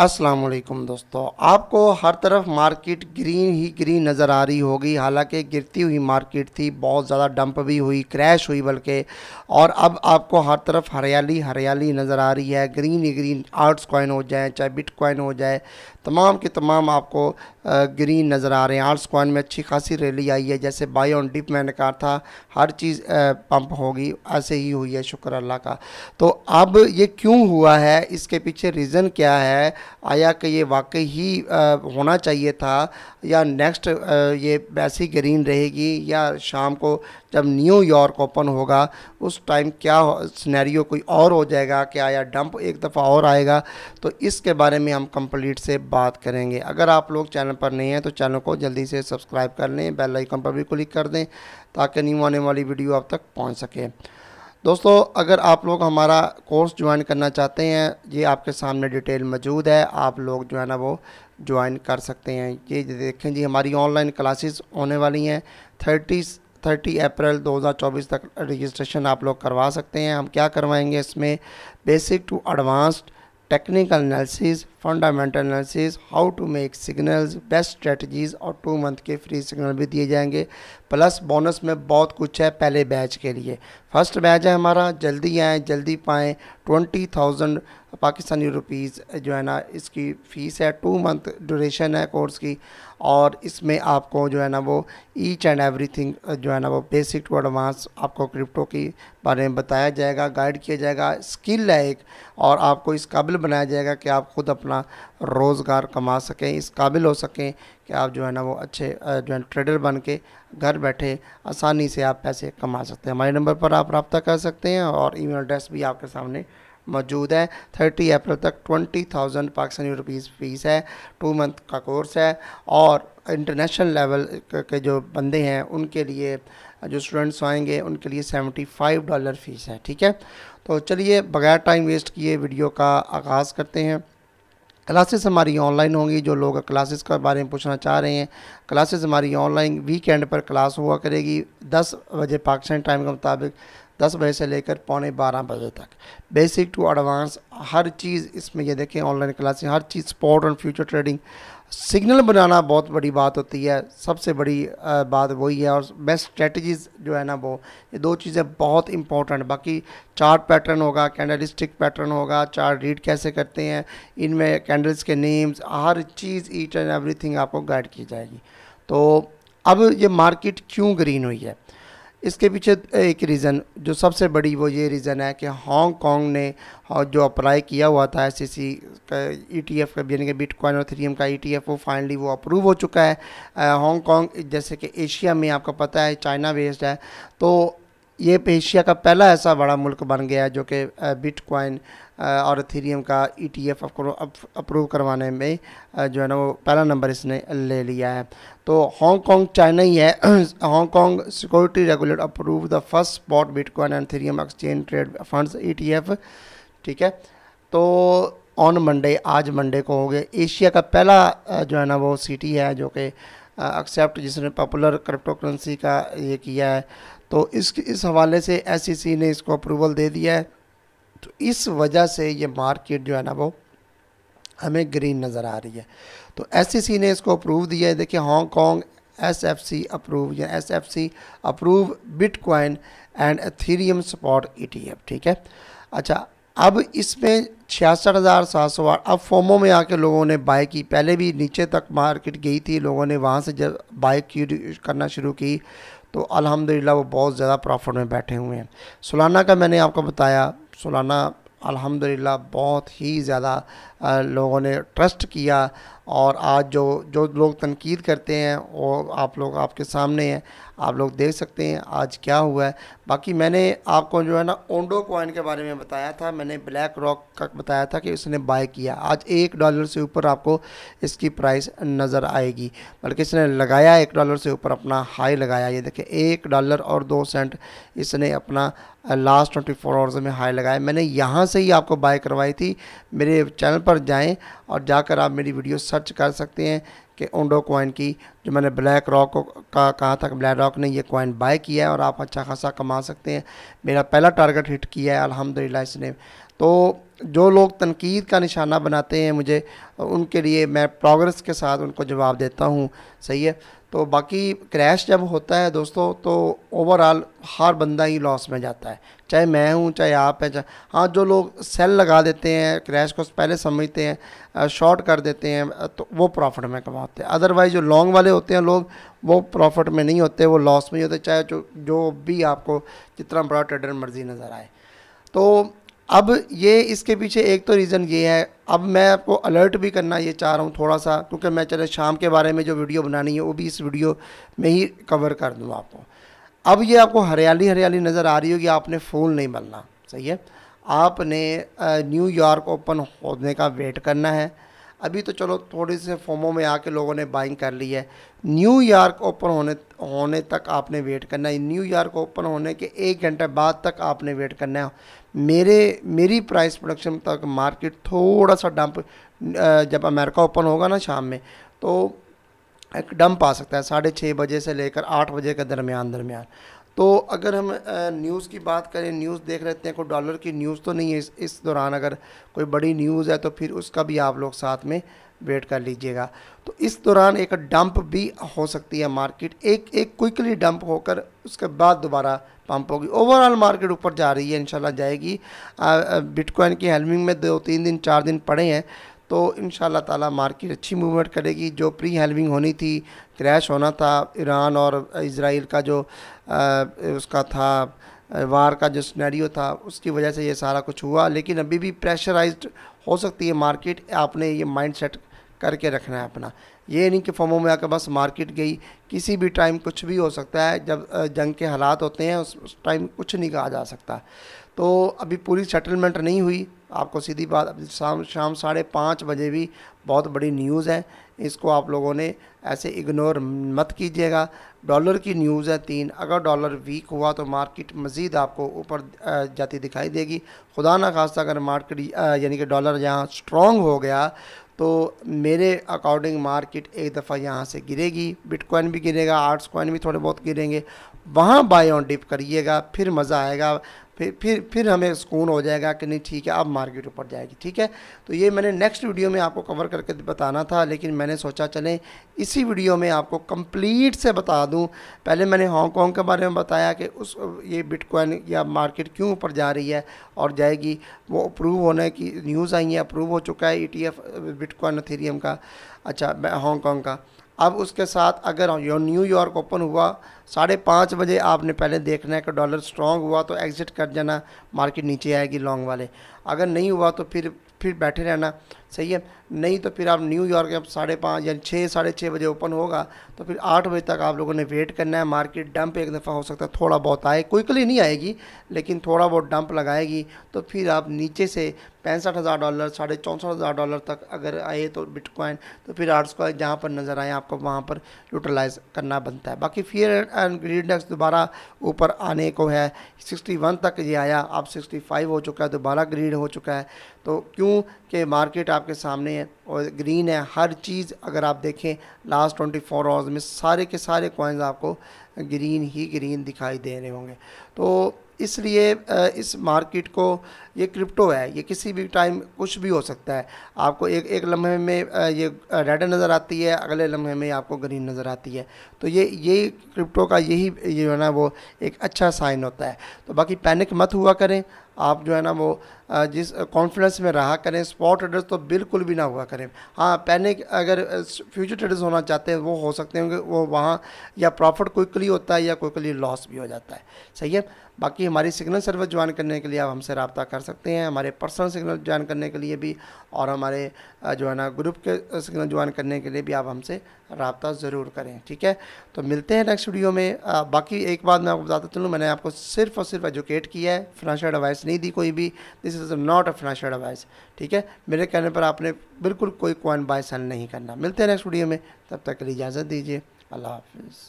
अस्सलाम वालेकुम दोस्तों आपको हर तरफ मार्केट ग्रीन ही ग्रीन नज़र आ रही होगी हालांकि गिरती हुई मार्केट थी बहुत ज़्यादा डंप भी हुई क्रैश हुई बल्कि और अब आपको हर तरफ हरियाली हरियाली नज़र आ रही है ग्रीन ही ग्रीन आर्ट्स कॉइन हो जाए चाहे बिट कॉइन हो जाए तमाम के तमाम आपको ग्रीन नज़र आ रहे हैं आर्ट्स कॉइन में अच्छी खासी रैली आई है जैसे बाई ऑन डिप मैंने कहा था हर चीज़ पम्प होगी ऐसे ही हुई है शुक्र अल्लाह का तो अब ये क्यों हुआ है इसके पीछे रीज़न क्या है आया कि ये वाकई ही होना चाहिए था या नेक्स्ट ये वैसी ग्रीन रहेगी या शाम को जब न्यूयॉर्क ओपन होगा उस टाइम क्या सिनेरियो कोई और हो जाएगा क्या आया डंप एक दफ़ा और आएगा तो इसके बारे में हम कंप्लीट से बात करेंगे अगर आप लोग चैनल पर नहीं हैं तो चैनल को जल्दी से सब्सक्राइब कर लें बेल आइकन पर भी क्लिक कर दें ताकि न्यू आने वाली वीडियो आप तक पहुँच सके दोस्तों अगर आप लोग हमारा कोर्स ज्वाइन करना चाहते हैं ये आपके सामने डिटेल मौजूद है आप लोग जो है ना वो ज्वाइन कर सकते हैं ये देखें जी हमारी ऑनलाइन क्लासेस होने वाली हैं थर्टी थर्टी अप्रैल 2024 तक रजिस्ट्रेशन आप लोग करवा सकते हैं हम क्या करवाएंगे इसमें basic to advanced technical analysis fundamental analysis how to make signals best strategies और टू मंथ के फ्री सिग्नल भी दिए जाएंगे प्लस बोनस में बहुत कुछ है पहले बैच के लिए फर्स्ट बैच है हमारा जल्दी आएँ जल्दी पाएँ ट्वेंटी थाउजेंड पाकिस्तानी रुपीज़ जो है ना इसकी फ़ीस है टू मंथ ड्यूरेशन है कोर्स की और इसमें आपको जो है ना वो ईच एंड एवरीथिंग जो है ना वो बेसिक टू एडवांस आपको क्रिप्टो के बारे में बताया जाएगा गाइड किया जाएगा स्किल है एक और आपको इस काबिल बनाया जाएगा कि आप खुद अपना अपना रोज़गार कमा सकें इस काबिल हो सकें कि आप जो है ना वो अच्छे जो है ट्रेडर बन के घर बैठे आसानी से आप पैसे कमा सकते हैं हमारे नंबर पर आप रबता कर सकते हैं और मेल एड्रेस भी आपके सामने मौजूद है थर्टी अप्रैल तक twenty thousand Pakistani rupees fees है टू मंथ का कोर्स है और इंटरनेशनल लेवल के जो बंदे हैं उनके लिए जो स्टूडेंट्स आएंगे उनके लिए सेवेंटी फाइव डॉलर फ़ीस है ठीक है तो चलिए बगैर टाइम वेस्ट किए वीडियो का आगाज़ करते हैं क्लासेस हमारी ऑनलाइन होंगी जो लोग क्लासेस के बारे में पूछना चाह रहे हैं क्लासेस हमारी ऑनलाइन वीकेंड पर क्लास हुआ करेगी दस बजे पाकिस्तान टाइम के मुताबिक दस बजे से लेकर पौने बारह बजे तक बेसिक टू एडवांस हर चीज़ इसमें ये देखें ऑनलाइन क्लासें हर चीज़ spot and future trading signal बनाना बहुत बड़ी बात होती है सबसे बड़ी बात वही है और बेस्ट स्ट्रेटजीज जो है ना वो ये दो चीज़ें बहुत इंपॉर्टेंट बाकी चार्ट पैटर्न होगा कैंडलिस्टिक पैटर्न होगा चार्ट रीड कैसे करते हैं इनमें कैंडल्स के नेम्स हर चीज़ ईच एंड एवरीथिंग आपको गाइड की जाएगी तो अब ये मार्केट क्यों ग्रीन हुई है इसके पीछे एक रीज़न जो सबसे बड़ी वो ये रीज़न है कि हांगकॉन्ग ने जो अप्लाई किया हुआ था एस सी e का ई टी एफ का यानी कि बिटकॉइन और थ्रीएम का ई टी एफ वो फाइनली वो अप्रूव हो चुका है हांगकॉन्ग जैसे कि एशिया में आपको पता है चाइना बेस्ड है तो ये एशिया का पहला ऐसा बड़ा मुल्क बन गया है जो कि बिटकॉइन और थीरियम का ई टी एफ अप्रूव करवाने में जो है ना वो पहला नंबर इसने ले लिया है तो हांगकॉन्ग चाइना ही है Hong Kong security regulator approve the first spot bitcoin and Ethereum exchange trade funds E T F ठीक है तो ऑन मंडे आज मंडे को हो गया एशिया का पहला जो है ना वो सिटी है जो कि एक्सेप्ट जिसने पॉपुलर क्रिप्टो करेंसी का ये किया है तो इस इस हवाले से एस e ने इसको अप्रूवल दे दिया है तो इस वजह से ये मार्केट जो है ना वो हमें ग्रीन नज़र आ रही है तो एस e ने इसको अप्रूव दिया है देखिए Hong Kong S F C approve या S F C approve bitcoin and Ethereum support E T F ठीक है अच्छा अब इसमें छियासठ हज़ार सात सौ आठ अब फोमो में आके लोगों ने बाय की पहले भी नीचे तक मार्केट गई थी लोगों ने वहाँ से जब बाय करना शुरू की तो अल्हम्दुलिल्लाह वो बहुत ज़्यादा प्रॉफिट में बैठे हुए हैं सोलाना का मैंने आपको बताया सोलाना अल्हम्दुलिल्लाह बहुत ही ज़्यादा लोगों ने ट्रस्ट किया और आज जो जो लोग तनकीद करते हैं वो आप लोग आपके सामने हैं आप लोग देख सकते हैं आज क्या हुआ है बाकी मैंने आपको जो है ना ओंडो कॉइन के बारे में बताया था मैंने ब्लैक रॉक का बताया था कि उसने बाय किया आज एक डॉलर से ऊपर आपको इसकी प्राइस नज़र आएगी बल्कि इसने लगाया एक डॉलर से ऊपर अपना हाई लगाया ये देखिए एक डॉलर और दो सेंट इसने अपना लास्ट ट्वेंटी फोर आवर्स में हाई लगाया मैंने यहाँ से ही आपको बाय करवाई थी मेरे चैनल पर जाएँ और जाकर आप मेरी वीडियो सर्च सर्च कर सकते हैं कि ओंडो कॉइन की जो मैंने ब्लैक रॉक का कहा था कि ब्लैक रॉक ने ये कॉइन बाय किया है और आप अच्छा खासा कमा सकते हैं मेरा पहला टारगेट हिट किया है अलहमदिल्ला इसने तो जो लोग तनकीद का निशाना बनाते हैं मुझे उनके लिए मैं प्रोग्रेस के साथ उनको जवाब देता हूँ सही है तो बाकी क्रैश जब होता है दोस्तों तो ओवरऑल हर बंदा ही लॉस में जाता है चाहे मैं हूँ चाहे आप हैं चाहे हाँ जो लोग सेल लगा देते हैं क्रैश को पहले समझते हैं शॉर्ट कर देते हैं तो वो प्रॉफिट में कमाते हैं अदरवाइज जो लॉन्ग वाले होते हैं लोग वो प्रॉफिट में नहीं होते वो लॉस में ही होते चाहे जो जो भी आपको जितना बड़ा ट्रेडर मर्जी नज़र आए तो अब ये इसके पीछे एक तो रीज़न ये है अब मैं आपको अलर्ट भी करना ये चाह रहा हूँ थोड़ा सा क्योंकि मैं चले शाम के बारे में जो वीडियो बनानी है वो भी इस वीडियो में ही कवर कर दूँ आपको अब ये आपको हरियाली हरियाली नज़र आ रही होगी आपने फूल नहीं बनना सही है आपने न्यूयॉर्क ओपन होने का वेट करना है अभी तो चलो थोड़े से फॉर्मों में आके लोगों ने बाइंग कर ली है न्यूयॉर्क ओपन होने होने तक आपने वेट करना है न्यूयॉर्क ओपन होने के एक घंटे बाद तक आपने वेट करना है मेरे मेरी प्राइस प्रोडक्शन तक मार्केट थोड़ा सा डंप जब अमेरिका ओपन होगा ना शाम में तो एक डंप आ सकता है साढ़े छः बजे से लेकर आठ बजे के दरमियान दरमियान तो अगर हम न्यूज़ की बात करें न्यूज़ देख लेते हैं कोई डॉलर की न्यूज़ तो नहीं है इस इस दौरान अगर कोई बड़ी न्यूज़ है तो फिर उसका भी आप लोग साथ में वेट कर लीजिएगा तो इस दौरान एक डंप भी हो सकती है मार्केट एक एक क्विकली डंप होकर उसके बाद दोबारा पंप होगी ओवरऑल मार्केट ऊपर जा रही है इंशाल्लाह जाएगी बिटकॉइन की हेल्मिंग में दो तीन दिन चार दिन पड़े हैं तो इन ताला मार्केट अच्छी मूवमेंट करेगी जो प्री हेल्विंग होनी थी क्रैश होना था ईरान और इसराइल का जो आ, उसका था वार का जो स्नैरियो था उसकी वजह से ये सारा कुछ हुआ लेकिन अभी भी प्रेशराइज हो सकती है मार्केट आपने ये माइंड सेट करके रखना है अपना ये नहीं कि फॉर्मों में आकर बस मार्केट गई किसी भी टाइम कुछ भी हो सकता है जब जंग के हालात होते हैं उस टाइम कुछ नहीं कहा जा सकता तो अभी पूरी सेटलमेंट नहीं हुई आपको सीधी बात शाम शाम साढ़े पाँच बजे भी बहुत बड़ी न्यूज़ है इसको आप लोगों ने ऐसे इग्नोर मत कीजिएगा डॉलर की न्यूज़ है तीन अगर डॉलर वीक हुआ तो मार्केट मज़ीद आपको ऊपर जाती दिखाई देगी खुदा ना खासा अगर मार्केट यानी कि डॉलर यहाँ स्ट्रॉन्ग हो गया तो मेरे अकॉर्डिंग मार्केट एक दफ़ा यहाँ से गिरेगी बिटकॉइन भी गिरेगा आर्ट्स कॉइन भी थोड़े बहुत गिरेंगे वहाँ बाय ऑन डिप करिएगा फिर मज़ा आएगा फिर फिर फिर हमें सुकून हो जाएगा कि नहीं ठीक है अब मार्केट ऊपर जाएगी ठीक है तो ये मैंने नेक्स्ट वीडियो में आपको कवर करके बताना था लेकिन मैंने सोचा चलें इसी वीडियो में आपको कंप्लीट से बता दूं पहले मैंने हांगकॉन्ग के बारे में बताया कि उस ये बिटकॉइन या मार्केट क्यों ऊपर जा रही है और जाएगी वो अप्रूव होने की न्यूज़ आई है अप्रूव हो चुका है ई टी बिटकॉइन थीरियम का अच्छा हांगकॉन्ग का अब उसके साथ अगर न्यूयॉर्क ओपन हुआ साढ़े पाँच बजे आपने पहले देखना है कि डॉलर स्ट्रॉन्ग हुआ तो एग्ज़िट कर जाना मार्केट नीचे आएगी लॉन्ग वाले अगर नहीं हुआ तो फिर फिर बैठे रहना सही है नहीं तो फिर आप न्यूयॉर्क अब साढ़े पाँच या छः साढ़े छः बजे ओपन होगा तो फिर आठ बजे तक आप लोगों ने वेट करना है मार्केट डंप एक दफ़ा हो सकता है थोड़ा बहुत आए क्विकली नहीं आएगी लेकिन थोड़ा बहुत डंप लगाएगी तो फिर आप नीचे से पैंसठ हज़ार डॉलर साढ़े चौंसठ हज़ार डॉलर तक अगर आए तो बिटकॉइन तो फिर आर्ट्स को जहाँ पर नज़र आए आपको वहाँ पर यूटिलाइज करना बनता है बाकी फियर एंड ग्रीड इंडेक्स दोबारा ऊपर आने को है 61 तक ये आया अब 65 हो चुका है दोबारा ग्रीड हो चुका है तो क्यों कि मार्केट आपके सामने है और ग्रीन है हर चीज़ अगर आप देखें लास्ट ट्वेंटी फोर आवर्स में सारे के सारे कॉइन्स आपको ग्रीन ही ग्रीन दिखाई दे रहे होंगे तो इसलिए इस मार्केट को ये क्रिप्टो है ये किसी भी टाइम कुछ भी हो सकता है आपको एक एक लम्हे में ये रेड नज़र आती है अगले लम्हे में आपको ग्रीन नज़र आती है तो ये यही क्रिप्टो का यही जो है ना वो एक अच्छा साइन होता है तो बाकी पैनिक मत हुआ करें आप जो है ना वो जिस कॉन्फिडेंस में रहा करें स्पॉट ट्रेडर्स तो बिल्कुल भी ना हुआ करें हाँ पैनिक अगर फ्यूचर ट्रेडर्स होना चाहते हैं वो हो सकते हैं वो वहाँ या प्रॉफिट क्विकली होता है या क्विकली लॉस भी हो जाता है सही है बाकी हमारी सिग्नल सर्विस ज्वाइन करने के लिए आप हमसे रबता कर सकते हैं हमारे पर्सनल सिग्नल ज्वाइन करने के लिए भी और हमारे जो है ना ग्रुप के सिग्नल ज्वाइन करने के लिए भी आप हमसे रबता ज़रूर करें ठीक है तो मिलते हैं नेक्स्ट वीडियो में आ, बाकी एक बात मैं आपको बताता चलूँ मैंने आपको सिर्फ और सिर्फ एजुकेट किया है फाइनेंशियल एडवाइस नहीं दी कोई भी this is not a financial advice ठीक है मेरे कहने पर आपने बिल्कुल कोई कॉइन बाय सेल नहीं करना मिलते हैं नेक्स्ट वीडियो में तब तक के लिए इजाज़त दीजिए अल्लाह हाफिज़